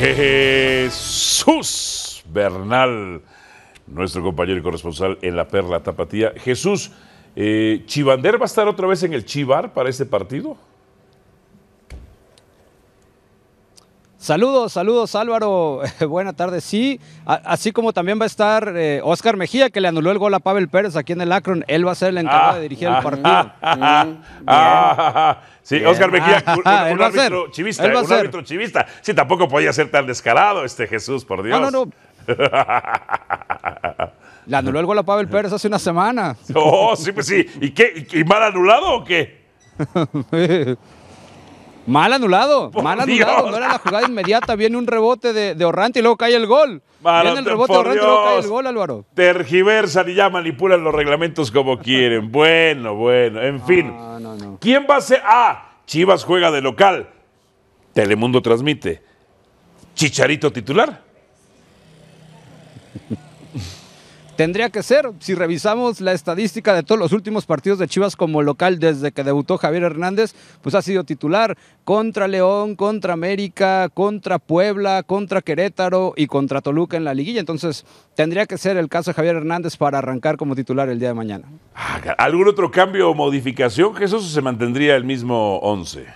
Jesús Bernal, nuestro compañero y corresponsal en la Perla Tapatía. Jesús, eh, ¿Chivander va a estar otra vez en el Chivar para este partido? Saludos, saludos Álvaro, buena tarde. Sí, así como también va a estar eh, Óscar Oscar Mejía, que le anuló el gol a Pavel Pérez aquí en el Akron. Él va a ser el encargado de dirigir el partido. sí, Óscar Oscar Mejía, ah, un, ah, árbitro chivista, un árbitro chivista. Sí, tampoco podía ser tan descarado este Jesús, por Dios. No, no, no. le anuló el gol a Pavel Pérez hace una semana. Oh, sí, pues sí. ¿Y qué? ¿Y mal anulado o qué? Mal anulado, mal anulado. No era la jugada inmediata. Viene un rebote de, Orrante y luego cae el gol. Viene el rebote de Orrante y luego cae el gol, Álvaro. Tergiversan y ya manipulan los reglamentos como quieren. bueno, bueno, en fin. ¿Quién va a ser? Ah, Chivas juega de local. Telemundo transmite. ¿Chicharito titular? tendría que ser. Si revisamos la estadística de todos los últimos partidos de Chivas como local desde que debutó Javier Hernández, pues ha sido titular contra León, contra América, contra Puebla, contra Querétaro y contra Toluca en la liguilla. Entonces, tendría que ser el caso de Javier Hernández para arrancar como titular el día de mañana. Ah, ¿Algún otro cambio o modificación, Jesús, eso se mantendría el mismo 11?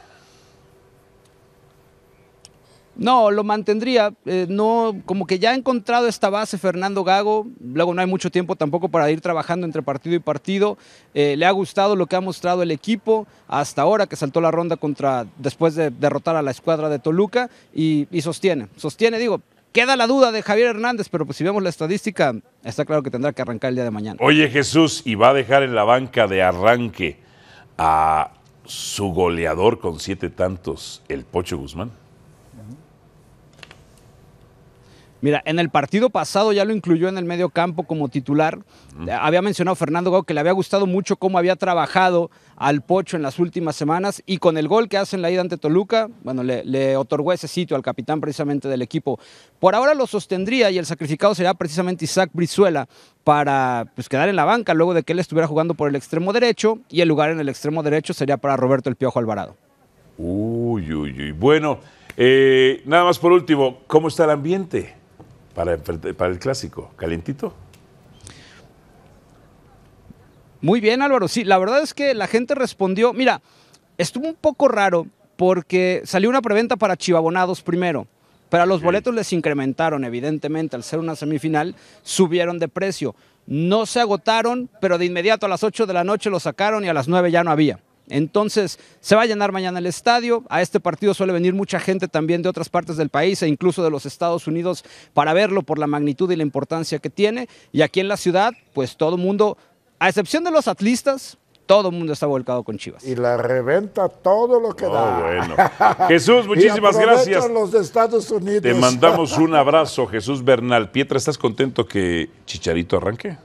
No, lo mantendría. Eh, no, como que ya ha encontrado esta base Fernando Gago. Luego no hay mucho tiempo tampoco para ir trabajando entre partido y partido. Eh, le ha gustado lo que ha mostrado el equipo hasta ahora, que saltó la ronda contra después de derrotar a la escuadra de Toluca y, y sostiene. Sostiene, digo, Queda la duda de Javier Hernández, pero pues si vemos la estadística, está claro que tendrá que arrancar el día de mañana. Oye Jesús, y va a dejar en la banca de arranque a su goleador con siete tantos, el Pocho Guzmán. Mira, en el partido pasado ya lo incluyó en el medio campo como titular. Había mencionado Fernando Gago que le había gustado mucho cómo había trabajado al Pocho en las últimas semanas y con el gol que hace en la ida ante Toluca, bueno, le, otorgó ese sitio al capitán precisamente del equipo. Por ahora lo sostendría y el sacrificado sería precisamente Isaac Brizuela para pues, quedar en la banca luego de que él estuviera jugando por el extremo derecho y el lugar en el extremo derecho sería para Roberto El Piojo Alvarado. Uy, uy, uy. Bueno, eh, nada más por último, ¿cómo está el ambiente? para, el clásico. ¿Calientito? Muy bien, Álvaro. Sí, la verdad es que la gente respondió. Mira, estuvo un poco raro porque salió una preventa para chivabonados primero. Pero a los boletos les incrementaron, evidentemente, al ser una semifinal, subieron de precio. No se agotaron, pero de inmediato a las 8 de la noche lo sacaron y a las 9 ya no había. Entonces, se va a llenar mañana el estadio. A este partido suele venir mucha gente también de otras partes del país e incluso de los Estados Unidos para verlo por la magnitud y la importancia que tiene. Y aquí en la ciudad, pues todo mundo, a excepción de los atlistas, todo el mundo está volcado con Chivas. Y la reventa todo lo que oh, da. Bueno. Jesús, muchísimas gracias. los Estados Unidos. Te mandamos un abrazo, Jesús Bernal. Pietra, ¿estás contento que Chicharito arranque?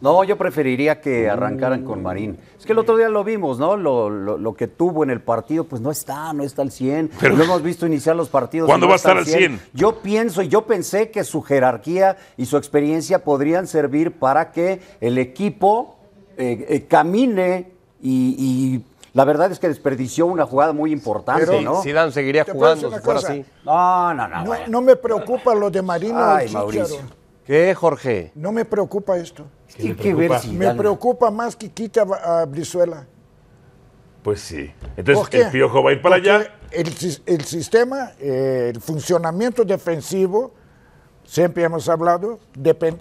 No, yo preferiría que arrancaran con Marín. Es que el otro día lo vimos, ¿no? Lo, lo, que tuvo en el partido, pues no está, no está al 100. Pero, hemos visto iniciar los partidos. ¿Cuándo va a estar al 100? Yo pienso y yo pensé que su jerarquía y su experiencia podrían servir para que el equipo eh, eh, camine y, la verdad es que desperdició una jugada muy importante, ¿no? seguiría jugando No, no, no. No, me preocupa lo de Marín Ay, Mauricio. ¿Qué, Jorge? No me preocupa esto. me preocupa más que quita a Brizuela. Pues sí. Entonces el piojo va a ir para allá. El, sistema, eh, el funcionamiento defensivo, siempre hemos hablado,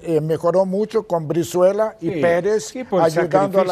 eh, mejoró mucho con Brizuela y Pérez ayudando a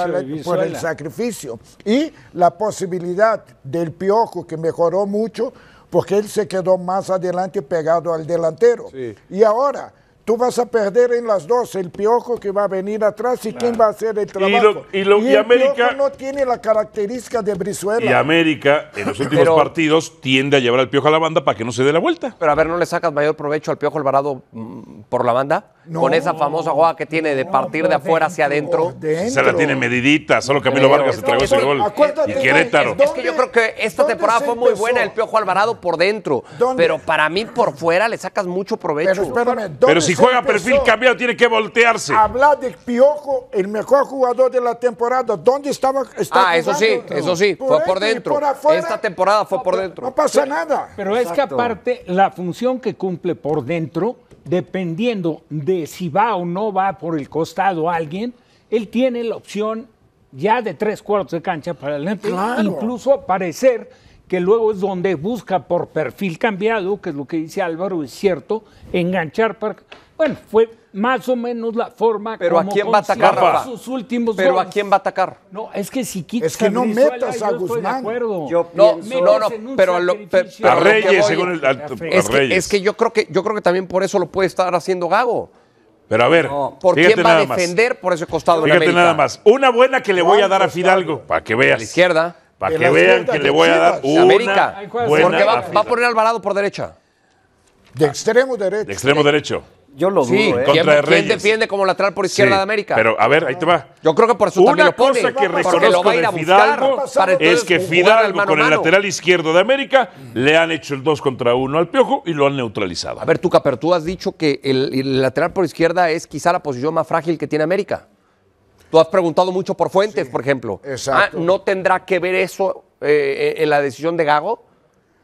por el sacrificio. Y la posibilidad del piojo que mejoró mucho porque él se quedó más adelante pegado al delantero. Y ahora Tú vas a perder en las dos el piojo que va a venir atrás y quién va a hacer el trabajo. Y, lo, el piojo no tiene la característica de Brizuela. Y América en los últimos partidos tiende a llevar al piojo a la banda para que no se dé la vuelta. Pero a ver, ¿no le sacas mayor provecho al piojo Alvarado mm, por la banda? con esa famosa jugada que tiene de partir de afuera hacia adentro. Oh, se la tiene medidita, solo Camilo Vargas se tragó ese gol. y Querétaro. Es, que yo creo que esta temporada fue muy buena el Piojo Alvarado por dentro. Pero para mí por fuera le sacas mucho provecho. Pero, si juega perfil cambiado tiene que voltearse. Habla de Piojo, el mejor jugador de la temporada, ¿dónde estaba? ah, eso sí, eso sí, fue por este dentro. esta temporada fue por dentro. No pasa nada. Pero es que aparte la función que cumple por dentro, dependiendo de si va o no va por el costado alguien, él tiene la opción ya de tres cuartos de cancha para el claro. incluso parecer que luego es donde busca por perfil cambiado, que es lo que dice Álvaro, es cierto, enganchar para... Bueno, fue más o menos la forma pero a quién va a atacar sus últimos pero a quién va a atacar no es que si quitas es que no metas a Guzmán no, pero a, Reyes según el, es, que, es que yo creo que yo creo que también por eso lo puede estar haciendo Gago pero a ver. ¿Por quién va a defender por ese costado fíjate de América? nada más. Una buena que le voy a dar a Fidalgo, para que veas. A la izquierda. Para que vean que le voy a dar una América. Buena Porque va, a, poner Alvarado por derecha. De extremo derecho. De extremo derecho. Yo lo dudo. ¿eh? ¿Quién, defiende como lateral por izquierda de América? Pero a ver, ahí te va. Yo creo que por su también pone. Una cosa que reconozco de Fidalgo es que Fidalgo con el lateral izquierdo de América le han hecho el 2 contra 1 al Piojo y lo han neutralizado. A ver, tú Caper, tú has dicho que el, lateral por izquierda es quizá la posición más frágil que tiene América. Tú has preguntado mucho por Fuentes, por ejemplo. Ah, exacto. ¿No tendrá que ver eso eh, en la decisión de Gago?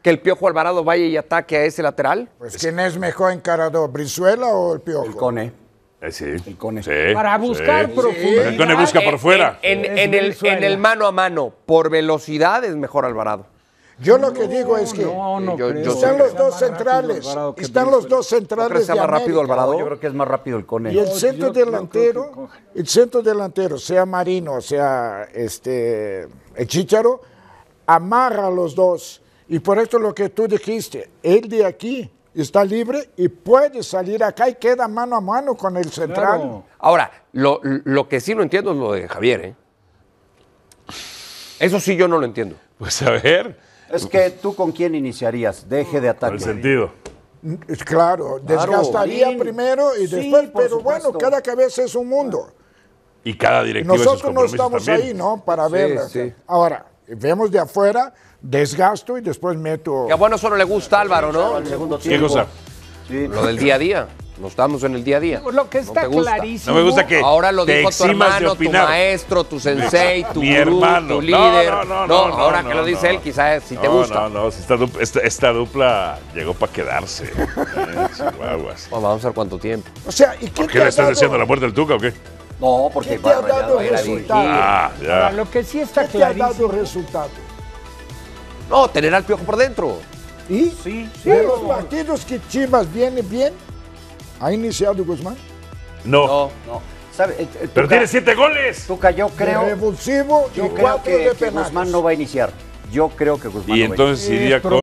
que el Piojo Alvarado vaya y ataque a ese lateral? Pues, ¿quién es mejor encarador, Brizuela o el Piojo? El Cone. Eh, el Cone. Para buscar profundidad. El Cone busca por fuera. En, el, mano a mano, por velocidad es mejor Alvarado. Yo lo que digo es que no, no eh, están los dos centrales, están los dos centrales de más rápido Alvarado? Yo creo que es más rápido el Cone. Y el centro delantero, el centro delantero, sea Marino, sea este el Chicharo, amarra a los dos y por esto lo que tú dijiste, él de aquí está libre y puede salir acá y queda mano a mano con el central. Ahora, lo, que sí no entiendo es lo de Javier, ¿eh? Eso sí yo no lo entiendo. Pues a ver. Es que tú con quién iniciarías, deje de atacar el sentido. Claro, desgastaría primero y después, pero bueno, cada cabeza es un mundo. Y cada directivo Nosotros no estamos ahí, ¿no? Para sí, verla. Ahora, vemos de afuera, desgasto y después meto. Ya a bueno solo le gusta Álvaro, ¿no? segundo ¿Qué cosa? Sí. Lo del día a día. Nos estamos en el día a día. Lo que está clarísimo. No me gusta que ahora lo dijo tu hermano, tu maestro, tu sensei, tu tu líder. No, no, no ahora que lo dice él, quizás si te gusta. No, no, no. Esta, dupla llegó para quedarse. Eh, vamos a ver cuánto tiempo. O sea, ¿y qué, qué le estás diciendo la muerte del Tuca o qué? No, porque ¿Qué te ha dado resultados? Ah, lo que sí está ¿Qué clarísimo. te ha dado resultado? No, tener al piojo por dentro. ¿Y? Sí, sí. los partidos que Chivas viene bien, ¿ha iniciado Guzmán? No. No, no. Pero tiene siete goles. Tuca, yo creo. Revulsivo yo creo que, Guzmán no va a iniciar. Yo creo que Guzmán. Y entonces iría con